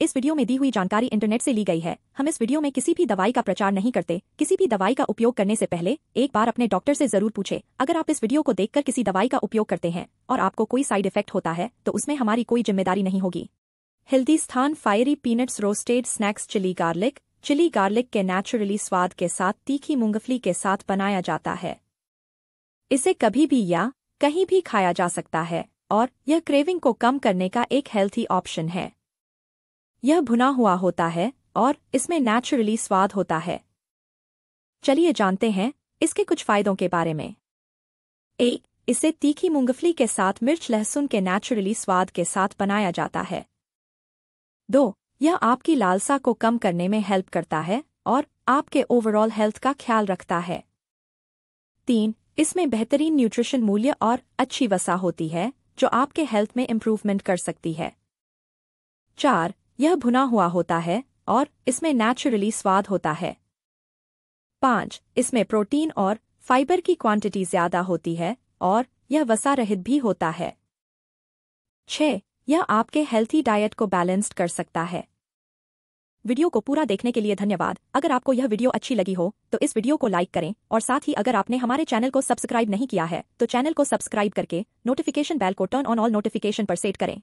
इस वीडियो में दी हुई जानकारी इंटरनेट से ली गई है हम इस वीडियो में किसी भी दवाई का प्रचार नहीं करते किसी भी दवाई का उपयोग करने से पहले एक बार अपने डॉक्टर से जरूर पूछे अगर आप इस वीडियो को देखकर किसी दवाई का उपयोग करते हैं और आपको कोई साइड इफेक्ट होता है तो उसमें हमारी कोई जिम्मेदारी नहीं होगी हेल्दी स्थान fiery peanuts roasted snacks chilli garlic chilli garlic के नेचुरली स्वाद के साथ तीखी मूंगफली के साथ बनाया जाता है इसे कभी भी या कहीं भी खाया जा सकता है और यह क्रेविंग को कम करने का एक हेल्थी ऑप्शन है यह भुना हुआ होता है और इसमें नेचुरली स्वाद होता है चलिए जानते हैं इसके कुछ फायदों के बारे में एक इसे तीखी मूंगफली के साथ मिर्च लहसुन के नेचुरली स्वाद के साथ बनाया जाता है दो यह आपकी लालसा को कम करने में हेल्प करता है और आपके ओवरऑल हेल्थ का ख्याल रखता है तीन इसमें बेहतरीन न्यूट्रिशन मूल्य और अच्छी वसा होती है जो आपके हेल्थ में इम्प्रूवमेंट कर सकती है चार यह भुना हुआ होता है और इसमें नेचुरली स्वाद होता है पाँच इसमें प्रोटीन और फाइबर की क्वांटिटी ज्यादा होती है और यह वसा रहित भी होता है छ यह आपके हेल्थी डाइट को बैलेंस्ड कर सकता है वीडियो को पूरा देखने के लिए धन्यवाद अगर आपको यह वीडियो अच्छी लगी हो तो इस वीडियो को लाइक करें और साथ ही अगर आपने हमारे चैनल को सब्सक्राइब नहीं किया है तो चैनल को सब्सक्राइब करके नोटिफिकेशन बेल को टर्न ऑन ऑल नोटिफिकेशन पर सेट करें